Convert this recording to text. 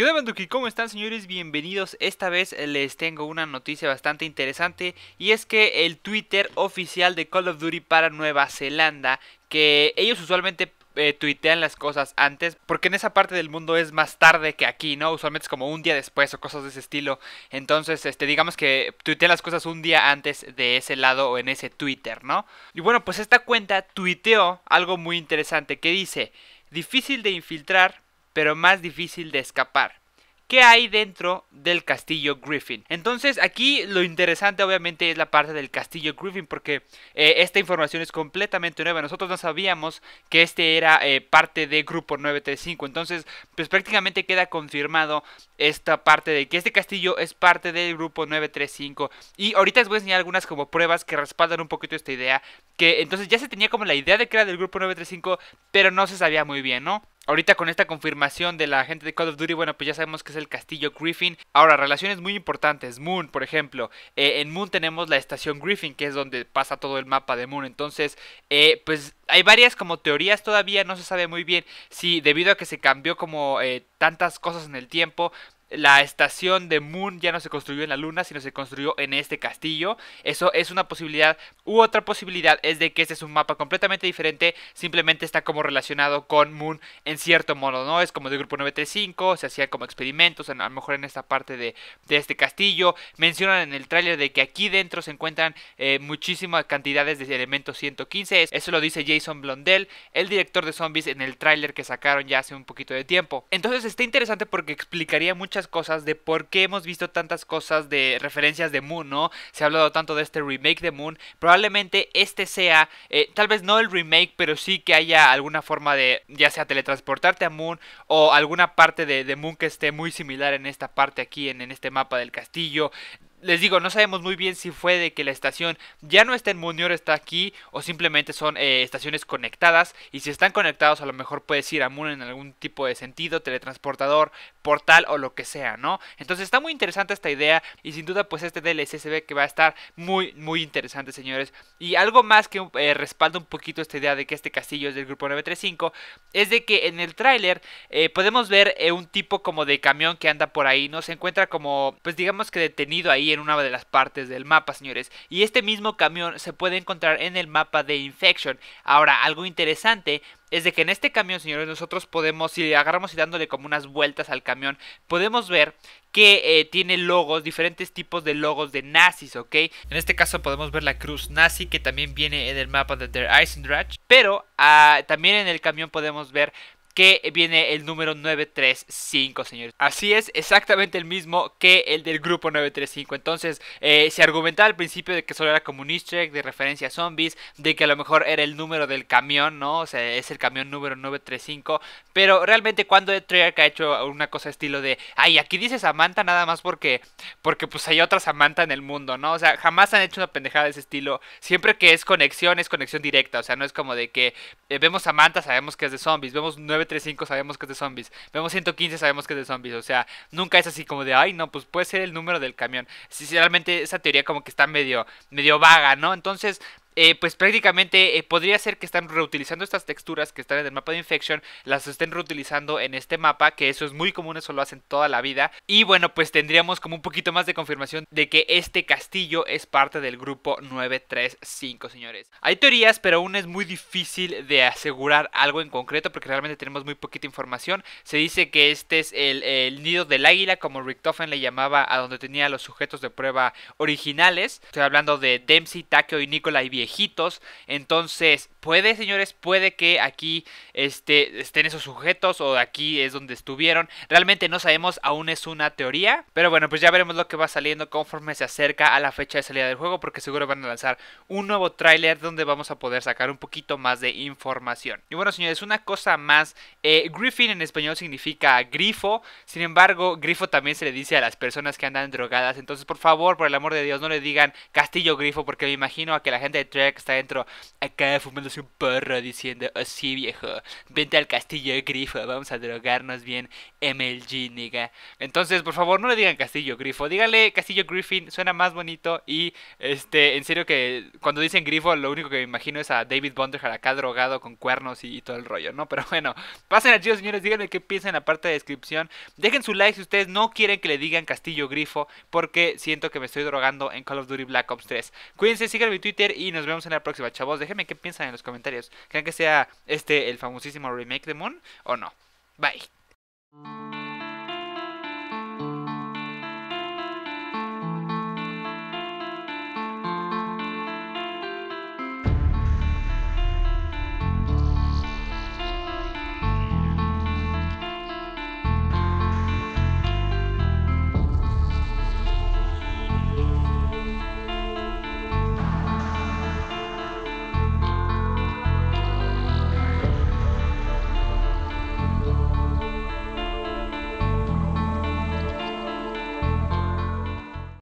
¿Qué onda Banduki? ¿Cómo están señores? Bienvenidos. Esta vez eh, les tengo una noticia bastante interesante y es que el Twitter oficial de Call of Duty para Nueva Zelanda, que ellos usualmente eh, tuitean las cosas antes, porque en esa parte del mundo es más tarde que aquí, ¿no? Usualmente es como un día después o cosas de ese estilo. Entonces, este, digamos que tuitean las cosas un día antes de ese lado o en ese Twitter, ¿no? Y bueno, pues esta cuenta tuiteó algo muy interesante que dice, difícil de infiltrar, pero más difícil de escapar. ¿Qué hay dentro del castillo Griffin? Entonces aquí lo interesante obviamente es la parte del castillo Griffin porque eh, esta información es completamente nueva. Nosotros no sabíamos que este era eh, parte del Grupo 935. Entonces pues prácticamente queda confirmado esta parte de que este castillo es parte del Grupo 935. Y ahorita les voy a enseñar algunas como pruebas que respaldan un poquito esta idea. Que entonces ya se tenía como la idea de que era del Grupo 935 pero no se sabía muy bien, ¿no? Ahorita con esta confirmación de la gente de Call of Duty, bueno, pues ya sabemos que es el castillo Griffin. Ahora, relaciones muy importantes. Moon, por ejemplo. Eh, en Moon tenemos la estación Griffin, que es donde pasa todo el mapa de Moon. Entonces, eh, pues hay varias como teorías todavía, no se sabe muy bien si debido a que se cambió como eh, tantas cosas en el tiempo, la estación de Moon ya no se construyó en la luna, sino se construyó en este castillo. Eso es una posibilidad. U otra posibilidad es de que este es un mapa completamente diferente, simplemente está como relacionado con Moon en cierto modo, ¿no? Es como de grupo 935, se hacía como experimentos, a lo mejor en esta parte de, este castillo. Mencionan en el tráiler de que aquí dentro se encuentran eh, muchísimas cantidades de elementos 115. Eso lo dice Jason Blondell, el director de Zombies, en el tráiler que sacaron ya hace un poquito de tiempo. Entonces está interesante porque explicaría muchas cosas de por qué hemos visto tantas cosas de referencias de Moon, ¿no? Se ha hablado tanto de este remake de Moon. Probablemente este sea, eh, tal vez no el remake, pero sí que haya alguna forma de, ya sea teletransportarte a Moon o alguna parte de, Moon que esté muy similar en esta parte aquí, en, este mapa del castillo les digo, no sabemos muy bien si fue de que la estación ya no está en Moon y ahora está aquí, o simplemente son eh, estaciones conectadas. Y si están conectados, a lo mejor puedes ir a Moon en algún tipo de sentido, teletransportador, portal o lo que sea, ¿no? Entonces está muy interesante esta idea y sin duda pues este DLC se ve que va a estar muy muy interesante, señores. Y algo más que eh, respalda un poquito esta idea de que este castillo es del grupo 935 es de que en el tráiler eh, podemos ver eh, un tipo como de camión que anda por ahí, ¿no? Se encuentra como pues digamos que detenido ahí en una de las partes del mapa, señores. Y este mismo camión se puede encontrar en el mapa de Infection. Ahora, algo interesante es de que en este camión, señores, nosotros podemos, si agarramos y dándole como unas vueltas al camión, podemos ver que eh, tiene logos, diferentes tipos de logos de nazis, ¿ok? En este caso podemos ver la cruz nazi que también viene en el mapa de Der Eisendrach, pero ah, también en el camión podemos ver que viene el número 935, señores. Así es, exactamente el mismo que el del grupo 935. Entonces, eh, se argumentaba al principio de que solo era como un easter egg de referencia a zombies, de que a lo mejor era el número del camión, ¿no? O sea, es el camión número 935. Pero realmente cuando Treyarch ha hecho una cosa estilo de, ay, aquí dice Samantha nada más porque, porque pues hay otra Samantha en el mundo, ¿no? O sea, jamás han hecho una pendejada de ese estilo. Siempre que es conexión, es conexión directa. O sea, no es como de que eh, vemos Samantha, sabemos que es de zombies, vemos 935 3.5 sabemos que es de zombies. Vemos 115, sabemos que es de zombies. O sea, nunca es así como de, ay, no, pues puede ser el número del camión. Si, realmente esa teoría como que está medio, medio vaga, ¿no? Entonces, eh, pues prácticamente eh, podría ser que están reutilizando estas texturas que están en el mapa de Infection, las estén reutilizando en este mapa, que eso es muy común, eso lo hacen toda la vida. Y bueno, pues tendríamos como un poquito más de confirmación de que este castillo es parte del grupo 935, señores. Hay teorías, pero aún es muy difícil de asegurar algo en concreto porque realmente tenemos muy poquita información. Se dice que este es el, nido del águila, como Richtofen le llamaba a donde tenía los sujetos de prueba originales. Estoy hablando de Dempsey, y Nicola y entonces, puede, señores, puede que aquí este, estén esos sujetos o aquí es donde estuvieron. Realmente no sabemos, aún es una teoría. Pero bueno, pues ya veremos lo que va saliendo conforme se acerca a la fecha de salida del juego. Porque seguro van a lanzar un nuevo tráiler donde vamos a poder sacar un poquito más de información. Y bueno, señores, una cosa más. Eh, griffin en español significa grifo. Sin embargo, grifo también se le dice a las personas que andan drogadas. Entonces, por favor, por el amor de Dios, no le digan castillo grifo porque me imagino a que la gente de track está dentro acá fumándose un perro diciendo, así oh, viejo, vente al castillo grifo, vamos a drogarnos bien MLG, nigga. Entonces, por favor, no le digan castillo grifo, díganle castillo griffin, suena más bonito y, este, en serio que cuando dicen grifo, lo único que me imagino es a David Bonderhall acá drogado con cuernos y, todo el rollo, ¿no? Pero bueno, pasen a señores, díganme qué piensan en la parte de descripción, dejen su like si ustedes no quieren que le digan castillo grifo, porque siento que me estoy drogando en Call of Duty Black Ops 3. Cuídense, sigan mi Twitter y nos nos vemos en la próxima, chavos. Déjenme qué piensan en los comentarios. ¿Creen que sea este el famosísimo remake de Moon o no? Bye.